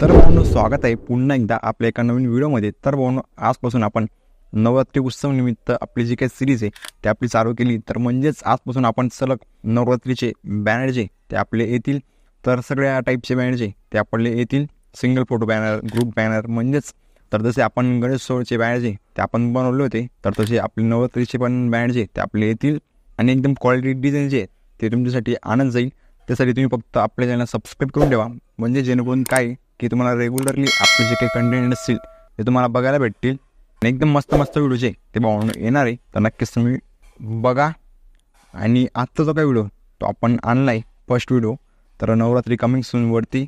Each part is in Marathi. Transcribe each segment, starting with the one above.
तर भाऊनो स्वागत आहे पुन्हा एकदा आपल्या एका नवीन व्हिडिओमध्ये तर भाऊनो आजपासून आपण नवरात्री उत्सव निमित्त आपली जी काही सिरीज आहे ते आपली चालू केली तर म्हणजेच आजपासून आपण सलग नवरात्रीचे बॅनर जे ते आपले येतील तर सगळ्या टाईपचे बॅनर जे ते आपले येतील single photo banner group banner म्हणजेच तर जसे आपण गणेशोत्सवचे बॅनर जे ते आपण बनवले होते तर तसे आपले नवरात्रीचे पण बॅनर जे ते आपले येतील आणि एकदम क्वालिटी डिझाईन जे ते तुमच्यासाठी आनंद जाईल त्यासाठी तुम्ही फक्त आपल्या चॅनल सबस्क्राईब करून ठेवा म्हणजे जेणेकरून काय की तुम्हाला रेग्युलरली आपले जे काही कंटेंट असतील ते तुम्हाला बघायला भेटतील आणि एकदम मस्त मस्त व्हिडिओ जे ते बनवून येणार आहे तर नक्कीच तुम्ही बघा आणि आत्ता जो काही व्हिडिओ तो आपण आणला आहे फर्स्ट व्हिडिओ तर नवरात्री कमिंग सूनवरती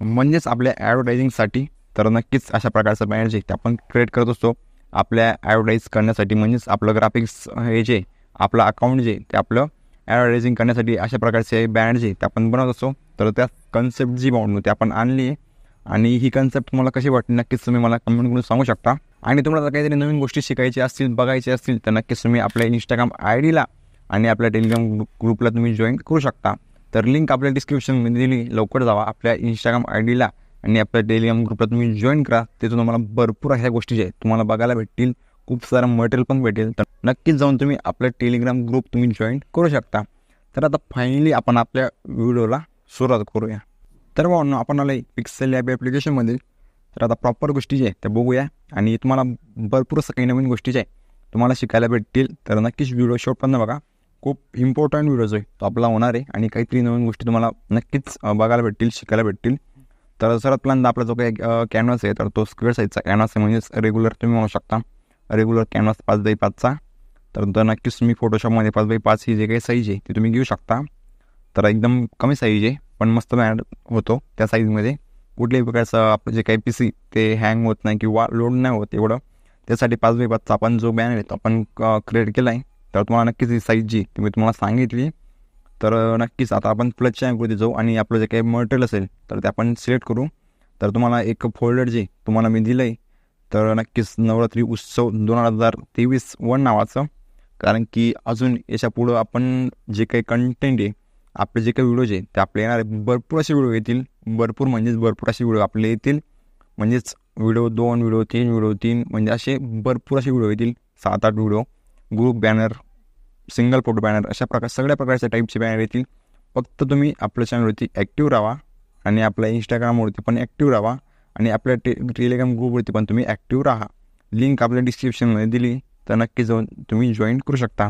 म्हणजेच आपल्या ॲडव्हर्टायझिंगसाठी तर नक्कीच अशा प्रकारचं बॅनर जे ते आपण क्रिएट करत असतो आपल्या ॲडव्हर्टाईज करण्यासाठी म्हणजेच आपलं ग्राफिक्स हे जे आपलं अकाउंट जे ते आपलं ॲडव्हर्टायझिंग करण्यासाठी अशा प्रकारचे बॅनर जे ते आपण बनवत असतो तर त्या कन्सेप्ट जी बाउंड ते आपण आणली आहे आणि ही कन्सेप्ट तुम्हाला कशी वाटली नक्कीच तुम्ही मला कमेंट करून सांगू शकता आणि तुम्हाला जर काहीतरी नवीन गोष्टी शिकायची असतील बघायची असतील तर नक्कीच तुम्ही आपल्या इंस्टाग्राम आय डीला आणि आपल्या टेलिग्राम ग्रुपला तुम्ही जॉईन करू शकता तर लिंक आपल्या डिस्क्रिप्शनमध्ये दिली लवकर जावा आपल्या इंस्टाग्राम आय डीला आणि आपल्या टेलिग्राम ग्रुपला तुम्ही जॉईन करा तिथून तुम्हाला भरपूर अशा गोष्टी जे आहेत तुम्हाला बघायला भेटतील खूप सारं मटेरियल पण भेटेल तर नक्कीच जाऊन तुम्ही आपला टेलिग्राम ग्रुप तुम्ही जॉईन करू शकता तर आता फायनली आपण आपल्या व्हिडिओला सुरुवात करूया तर बघून आपण आलं पिक्सेल या ॲप्लिकेशनमध्ये तर आता प्रॉपर गोष्टी ज्या आहे त्या बघूया आणि तुम्हाला भरपूर काही नवीन गोष्टी ज्या तुम्हाला शिकायला भेटतील तर नक्कीच व्हिडिओ पण बघा खूप इम्पॉर्टंट व्हिडिओज आहे तो आपला होणार आहे आणि काहीतरी नवीन गोष्टी तुम्हाला नक्कीच बघायला भेटतील शिकायला भेटतील तर सर्वात पहिल्यांदा आपला जो काही कॅनव्हास आहे तर तो स्क्वेअर साईजचा कॅनव्हास आहे म्हणजेच रेग्युलर तुम्ही म्हणू शकता रेग्युलर कॅनव्हास पाच बाय पाचचा तर नक्कीच तुम्ही फोटोशॉपमध्ये पाच बाय पाच ही जे काही साईज आहे ती तुम्ही घेऊ शकता तर एकदम कमी साईज आहे पण मस्त मॅड होतो त्या साईजमध्ये कुठल्याही प्रकारचं आपलं जे काही पी सी ते हँग होत नाही किंवा लोड नाही होत एवढं त्यासाठी पाच बाय पाचचा आपण जो बॅनर आहे तो आपण क्रिएट केला आहे तर तुम्हाला नक्कीच ही साईज जी मी तुम्हाला सांगितली तर नक्कीच आता आपण प्लचच्या ॲपवरती जाऊ आणि आपलं जे काही मटेरियल असेल तर ते आपण सिलेक्ट करू तर तुम्हाला एक फोल्डर जे तुम्हाला मी दिलं आहे तर नक्कीच नवरात्री उत्सव दोन हजार तेवीस वन नावाचं कारण की अजून याच्यापुढं आपण जे काही कंटेंट आहे आपले जे काही व्हिडिओज आहे ते आपले येणारे भरपूर असे व्हिडिओ येतील भरपूर म्हणजेच भरपूर असे व्हिडिओ आपले येतील म्हणजेच व्हिडिओ दोन व्हिडिओ तीन व्हिडिओ तीन म्हणजे असे भरपूर असे व्हिडिओ येतील सात आठ video group banner single photo banner अशा प्रकार सगळ्या प्रकारच्या टाईपचे बॅनर येतील फक्त तुम्ही आपल्या चॅनलवरती ॲक्टिव्ह राहा आणि आपल्या इंस्टाग्रामवरती पण ॲक्टिव्ह राहा आणि आपल्या टे टेलिग्राम ग्रुपवरती पण तुम्ही ॲक्टिव्ह राहा लिंक आपल्या डिस्क्रिप्शनमध्ये दिली तर नक्की जाऊन तुम्ही जॉईन करू शकता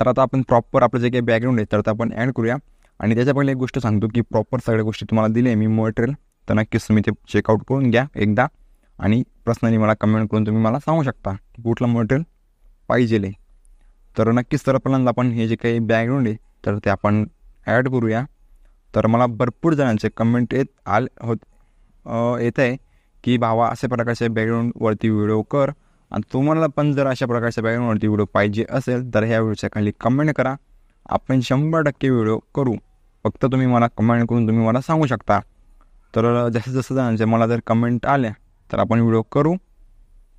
तर आता आपण प्रॉपर आपलं जे काही बॅकग्राऊंड आहे तर आता आपण ॲड करूया आणि त्याच्या पहिले एक गोष्ट सांगतो की प्रॉपर सगळ्या गोष्टी तुम्हाला दिले मी मटेरियल तर नक्कीच तुम्ही ते चेकआउट करून घ्या एकदा आणि पर्सनली मला कमेंट करून तुम्ही मला सांगू शकता की कुठलं मटेरियल पाहिजे तर नक्कीच तर पहिल्यांदा आपण हे जे काही बॅकग्राऊंड आहे तर ते आपण ॲड करूया तर मला भरपूर जणांचे कमेंट येत आले होत येत आहे की भावा अशा प्रकारचे बॅकग्राऊंडवरती व्हिडिओ कर आणि तुम्हाला पण जर अशा प्रकारच्या बॅकग्राऊंडवरती व्हिडिओ पाहिजे असेल तर ह्या व्हिडिओच्या खाली कमेंट करा आपण शंभर टक्के व्हिडिओ करू फक्त तुम्ही मला कमेंट करून तुम्ही मला सांगू शकता तर जसं जसं जणांचे मला जर कमेंट आल्या तर आपण व्हिडिओ करू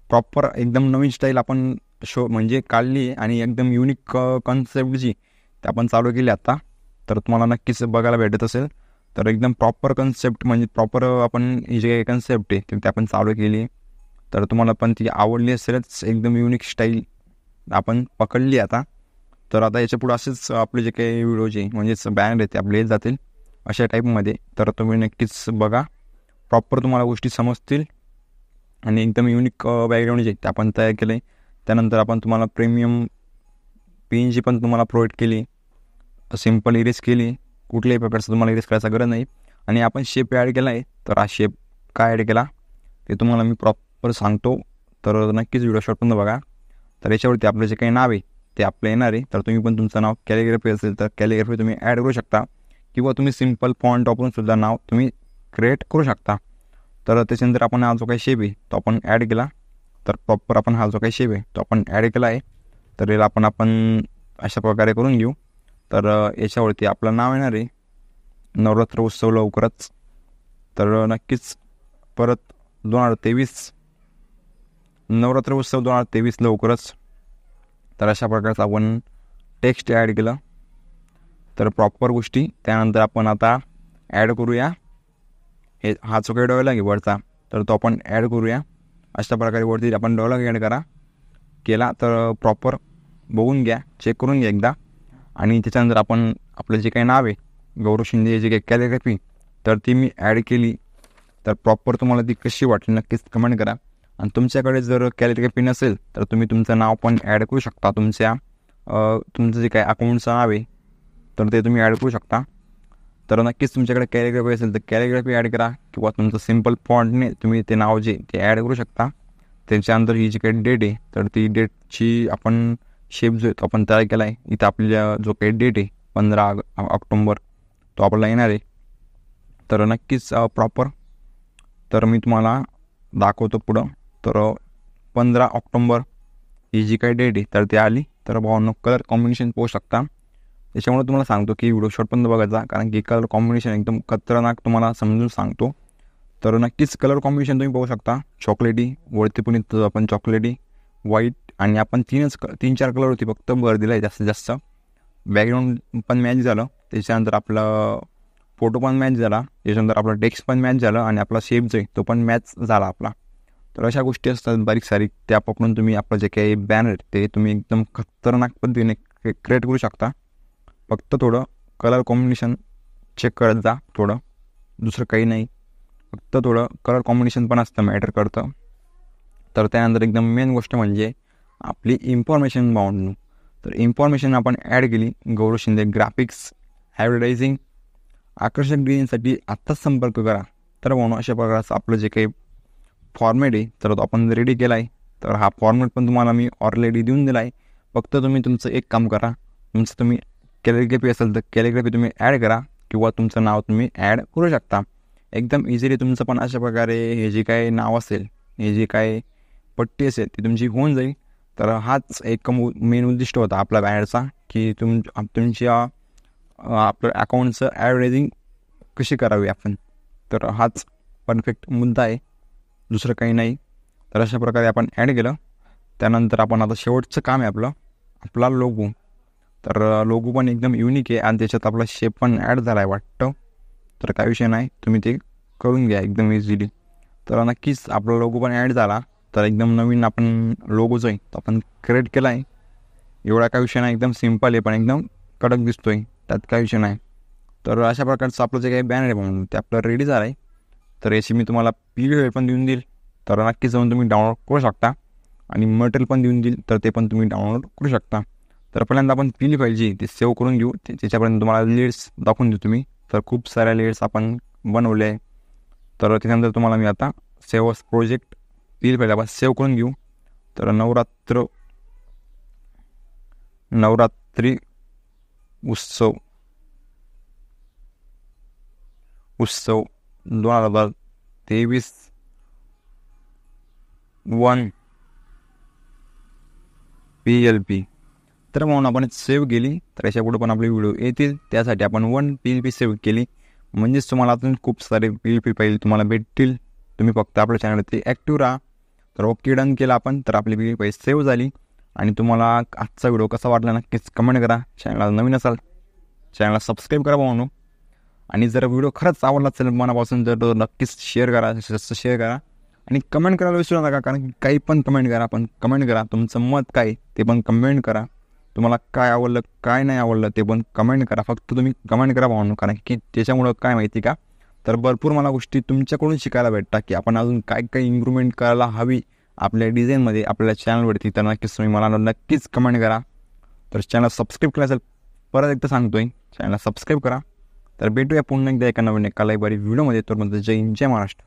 प्रॉपर एकदम नवीन स्टाईल आपण शो म्हणजे काढली आणि एकदम युनिक कॉन्सेप्ट जी ते आपण चालू केली आता तर तुम्हाला नक्कीच बघायला भेटत असेल तर एकदम प्रॉपर कन्सेप्ट म्हणजे प्रॉपर आपण ही जे काही कन्सेप्ट आहे ते आपण चालू केली तर तुम्हाला पण ती आवडली असेलच एकदम युनिक स्टाईल आपण पकडली आता तर आता याच्या पुढे असेच आपले जे काही व्हिडिओ जे म्हणजेच बॅनर आहेत ते आपले येत जातील अशा टाईपमध्ये तर तुम्ही नक्कीच बघा प्रॉपर तुम्हाला गोष्टी समजतील आणि एकदम युनिक बॅकग्राऊंड जे ते आपण तयार केले त्यानंतर आपण तुम्हाला प्रीमियम पेनची पण तुम्हाला प्रोव्हाइड केली सिम्पल इरेस केली कुठल्याही प्रकारचं तुम्हाला इरेज करायचा गरज नाही आणि आपण शेप ॲड केला आहे तर हा शेप काय ॲड केला ते तुम्हाला मी प्रॉप पर सांगतो तर नक्कीच व्हिडिओ पण बघा तर याच्यावरती आपलं जे काही नाव आहे ते आपलं येणार आहे तर तुम्ही पण तुमचं नाव कॅलिग्राफी असेल तर कॅलिग्राफी तुम्ही ॲड करू शकता किंवा तुम्ही सिम्पल पॉईंट वापरून सुद्धा नाव तुम्ही क्रिएट करू शकता तर त्याच्यानंतर आपण हा जो काही शेप आहे तो आपण ॲड केला तर प्रॉपर आपण हा जो काही शेप आहे तो आपण ॲड केला आहे तर याला आपण आपण अशा प्रकारे करून घेऊ तर याच्यावरती आपलं नाव येणार आहे नवरात्र उत्सव लवकरच तर नक्कीच परत दोन हजार तेवीस नवरात्र उत्सव दोन हजार तेवीस लवकरच तर अशा प्रकारचं आपण टेक्स्ट ॲड केलं तर प्रॉपर गोष्टी त्यानंतर आपण आता ॲड करूया हे हा जो काही डॉयलॉग आहे वरचा तर तो आपण ॲड करूया अशा प्रकारे वरती आपण डॉयलॉग ॲड करा केला तर प्रॉपर बघून घ्या चेक करून घ्या एकदा आणि त्याच्यानंतर आपण आपलं जे काही नाव आहे गौरव शिंदे जे काही कॅलिग्राफी तर ती मी ॲड केली तर प्रॉपर तुम्हाला ती कशी वाटली नक्कीच कमेंट करा आणि तुमच्याकडे जर कॅलिग्राफी नसेल तर तुम्ही तुमचं नाव पण ॲड करू शकता तुमच्या तुमचं जे काय अकाउंटचं नाव आहे तर ते तुम्ही ॲड करू शकता तर नक्कीच तुमच्याकडे कॅलिग्राफी असेल तर कॅलिग्राफी ॲड करा किंवा तुमचं सिम्पल फॉन्टने तुम्ही ते नाव जे ते ॲड करू शकता त्याच्यानंतर ही जी काही डेट आहे तर ती डेटची आपण शेप जो आहे तो आपण तयार केला आहे इथं आपल्या जो काही डेट आहे पंधरा ऑक्टोंबर तो आपल्याला येणार आहे तर नक्कीच प्रॉपर तर मी तुम्हाला दाखवतो पुढं तर पंधरा ऑक्टोंबर ही जी काही डेट आहे तर ती आली तर भावांनो कलर कॉम्बिनेशन पोहू शकता त्याच्यामुळे तुम्हाला सांगतो की व्हिडिओ बघत बघायचा कारण की कलर कॉम्बिनेशन एकदम खतरनाक तुम्हाला समजून सांगतो तर नक्कीच कलर कॉम्बिनेशन तुम्ही पाहू शकता चॉकलेटी वरती पण इथं आपण चॉकलेटी व्हाईट आणि आपण तीनच तीन चार कलर होती फक्त भर दिला आहे जास्तीत जास्त बॅकग्राऊंड पण मॅच झालं त्याच्यानंतर आपला फोटो पण मॅच झाला त्याच्यानंतर आपला डेस्क पण मॅच झालं आणि आपला शेप जो आहे तो पण मॅच झाला आपला तर अशा गोष्टी असतात बारीक सारीक त्या पकडून तुम्ही आपलं जे काही बॅनर ते तुम्ही एकदम खतरनाक पद्धतीने क्रिएट करू शकता फक्त थोडं कलर कॉम्बिनेशन चेक करत जा थोडं दुसरं काही नाही फक्त थोडं कलर कॉम्बिनेशन पण असतं मॅटर करतं तर त्यानंतर एकदम मेन गोष्ट म्हणजे आपली इन्फॉर्मेशन बाउंड तर इन्फॉर्मेशन आपण ॲड केली गौरव शिंदे ग्राफिक्स ॲडव्हर्टायझिंग आकर्षक डिझाईनसाठी आत्ताच संपर्क करा तर म्हणून अशा प्रकारचं आपलं जे काही फॉर्मेट आहे तर तो आपण रेडी केला आहे तर हा फॉर्मेट पण तुम्हाला मी ऑलरेडी देऊन दिला आहे फक्त तुम्ही तुमचं एक काम करा तुमचं तुम्ही कॅलिग्राफी असेल तर कॅलिग्राफी तुम्ही ॲड करा किंवा तुमचं नाव तुम्ही ॲड करू शकता एकदम इझिली तुमचं पण अशा प्रकारे हे जे काय नाव असेल हे जे काय पट्टी असेल ती तुमची होऊन जाईल तर हाच एक मेन उद्दिष्ट होता आपला ॲडचा की तुम तुमच्या आपलं अकाउंटचं ॲडवर्टायझिंग कशी करावी आपण तर हाच परफेक्ट मुद्दा आहे दुसरं काही नाही तर अशा प्रकारे आपण ॲड केलं त्यानंतर आपण आता शेवटचं काम आहे आपलं आपला लोगो तर लोगो पण एकदम युनिक आहे आणि त्याच्यात आपला शेप पण ॲड झाला आहे वाटतं तर काय विषय नाही तुम्ही ते करून घ्या एकदम इझिली तर नक्कीच आपला लोगो पण ॲड झाला तर एकदम नवीन आपण लोगो जो आहे तो आपण क्रिएट केला आहे एवढा काय विषय नाही एकदम सिम्पल आहे पण एकदम कडक दिसतो आहे त्यात काय विषय नाही तर अशा प्रकारचं आपलं जे काही बॅनर आहे म्हणून ते आपलं रेडी झालं आहे तर याची मी तुम्हाला पी डी पण देऊन देईल तर नक्कीच जाऊन तुम्ही डाउनलोड करू शकता आणि मटेरियल पण देऊन देईल तर ते पण तुम्ही डाउनलोड करू शकता तर पहिल्यांदा आपण पी पाहिजे ते सेव्ह करून घेऊ त्याच्यापर्यंत तुम्हाला लेड्स दाखवून देऊ तुम्ही तर खूप साऱ्या लेड्स आपण बनवले आहे तर त्याच्यानंतर तुम्हाला मी आता सेव्ह प्रोजेक्ट पी पाहिजे आपण सेव्ह करून घेऊ तर नवरात्र नवरात्री उत्सव उत्सव दोन हजार तेवीस वन पी एल पी तर म्हणून आपण सेव्ह केली तर अशा पण आपले व्हिडिओ येतील त्यासाठी आपण one P L P save केली म्हणजेच तुम्हाला अजून खूप सारे पी एल पी फाईल तुम्हाला भेटतील तुम्ही फक्त आपल्या ते ॲक्टिव्ह राहा तर ओके डन केला आपण तर आपली पी पाहिजे सेव्ह झाली आणि तुम्हाला आजचा व्हिडिओ कसा वाटला नक्कीच कमेंट करा चॅनलला नवीन असाल चॅनलला सबस्क्राईब करा म्हणून आणि जर व्हिडिओ खरंच आवडला असेल मनापासून जर तो नक्कीच शेअर करा शेअर करा आणि कमेंट करायला विसरू नका कारण की काही पण कमेंट करा पण कमेंट करा तुमचं मत काय ते पण कमेंट करा तुम्हाला काय आवडलं काय नाही आवडलं ते पण कमेंट करा फक्त तुम्ही कमेंट करा भावनो कारण की त्याच्यामुळं काय माहिती का तर भरपूर मला गोष्टी तुमच्याकडून शिकायला भेटतात की आपण अजून काय काय इम्प्रूव्हमेंट करायला हवी आपल्या डिझाईनमध्ये आपल्या चॅनलवरती तर नक्कीच तुम्ही मला नक्कीच कमेंट करा तर चॅनल सबस्क्राईब असेल परत एकदा सांगतोय चॅनल सबस्क्राईब करा तर भेटूया पुन्हा एकदा एका नवीन एका लाईव्ह व्हिडिओमध्ये तोपर्यंत जय हिंद जय महाराष्ट्र